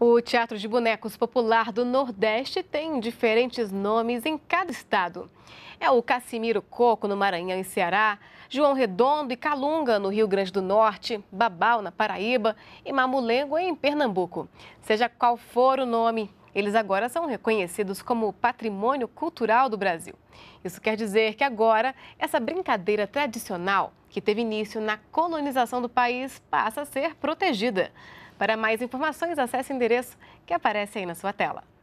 O Teatro de Bonecos Popular do Nordeste tem diferentes nomes em cada estado. É o Cassimiro Coco, no Maranhão e Ceará, João Redondo e Calunga, no Rio Grande do Norte, Babal, na Paraíba e Mamulengo, em Pernambuco. Seja qual for o nome, eles agora são reconhecidos como patrimônio cultural do Brasil. Isso quer dizer que agora essa brincadeira tradicional, que teve início na colonização do país, passa a ser protegida. Para mais informações, acesse o endereço que aparece aí na sua tela.